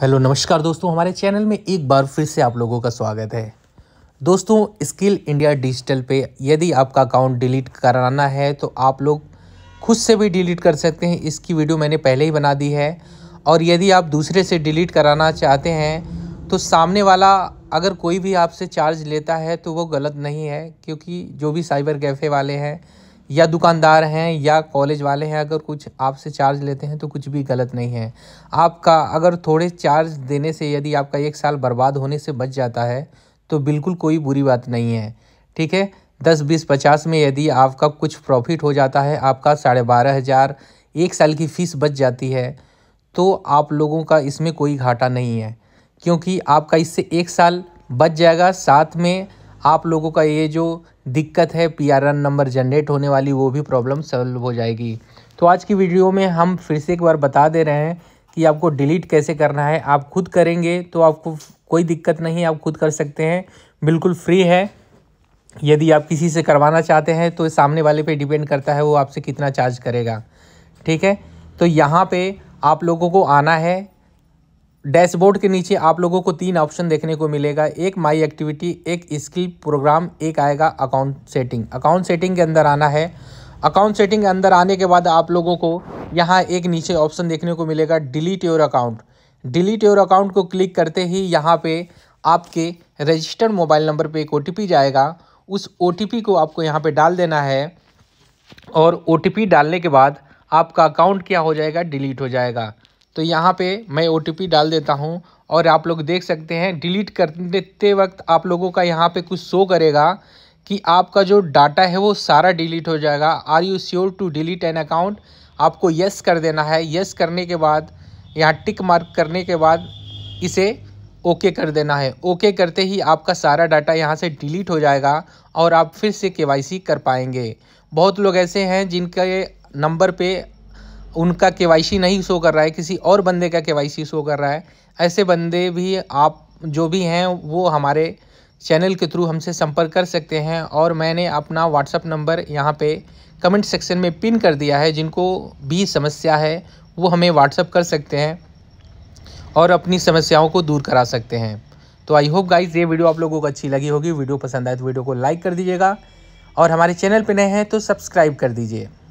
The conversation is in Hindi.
हेलो नमस्कार दोस्तों हमारे चैनल में एक बार फिर से आप लोगों का स्वागत है दोस्तों स्किल इंडिया डिजिटल पे यदि आपका अकाउंट डिलीट कराना है तो आप लोग खुद से भी डिलीट कर सकते हैं इसकी वीडियो मैंने पहले ही बना दी है और यदि आप दूसरे से डिलीट कराना चाहते हैं तो सामने वाला अगर कोई भी आपसे चार्ज लेता है तो वो गलत नहीं है क्योंकि जो भी साइबर कैफ़े वाले हैं या दुकानदार हैं या कॉलेज वाले हैं अगर कुछ आपसे चार्ज लेते हैं तो कुछ भी गलत नहीं है आपका अगर थोड़े चार्ज देने से यदि आपका एक साल बर्बाद होने से बच जाता है तो बिल्कुल कोई बुरी बात नहीं है ठीक है दस बीस पचास में यदि आपका कुछ प्रॉफिट हो जाता है आपका साढ़े बारह हज़ार एक साल की फ़ीस बच जाती है तो आप लोगों का इसमें कोई घाटा नहीं है क्योंकि आपका इससे एक साल बच जाएगा साथ में आप लोगों का ये जो दिक्कत है पी नंबर जनरेट होने वाली वो भी प्रॉब्लम सॉल्व हो जाएगी तो आज की वीडियो में हम फिर से एक बार बता दे रहे हैं कि आपको डिलीट कैसे करना है आप खुद करेंगे तो आपको कोई दिक्कत नहीं आप खुद कर सकते हैं बिल्कुल फ्री है यदि आप किसी से करवाना चाहते हैं तो सामने वाले पे डिपेंड करता है वो आपसे कितना चार्ज करेगा ठीक है तो यहाँ पे आप लोगों को आना है डैशबोर्ड के नीचे आप लोगों को तीन ऑप्शन देखने को मिलेगा एक माई एक्टिविटी एक स्किल प्रोग्राम एक आएगा अकाउंट सेटिंग अकाउंट सेटिंग के अंदर आना है अकाउंट सेटिंग के अंदर आने के बाद आप लोगों को यहाँ एक नीचे ऑप्शन देखने को मिलेगा delete your account delete your account को क्लिक करते ही यहाँ पे आपके रजिस्टर्ड मोबाइल नंबर पे एक ओ जाएगा उस ओ को आपको यहाँ पे डाल देना है और ओ डालने के बाद आपका अकाउंट क्या हो जाएगा डिलीट हो जाएगा तो यहाँ पे मैं ओ डाल देता हूँ और आप लोग देख सकते हैं डिलीट करते वक्त आप लोगों का यहाँ पे कुछ शो करेगा कि आपका जो डाटा है वो सारा डिलीट हो जाएगा are you sure to delete an account आपको यस कर देना है यस करने के बाद यहाँ टिक मार्क करने के बाद इसे ओके कर देना है ओके करते ही आपका सारा डाटा यहाँ से डिलीट हो जाएगा और आप फिर से के कर पाएंगे बहुत लोग ऐसे हैं जिनके नंबर पे उनका के नहीं शो कर रहा है किसी और बंदे का के शो कर रहा है ऐसे बंदे भी आप जो भी हैं वो हमारे चैनल के थ्रू हमसे संपर्क कर सकते हैं और मैंने अपना व्हाट्सअप नंबर यहाँ पे कमेंट सेक्शन में पिन कर दिया है जिनको भी समस्या है वो हमें व्हाट्सअप कर सकते हैं और अपनी समस्याओं को दूर करा सकते हैं तो आई होप गाइज ये वीडियो आप लोगों को अच्छी लगी होगी वीडियो पसंद आए तो वीडियो को लाइक कर दीजिएगा और हमारे चैनल पर नए हैं तो सब्सक्राइब कर दीजिए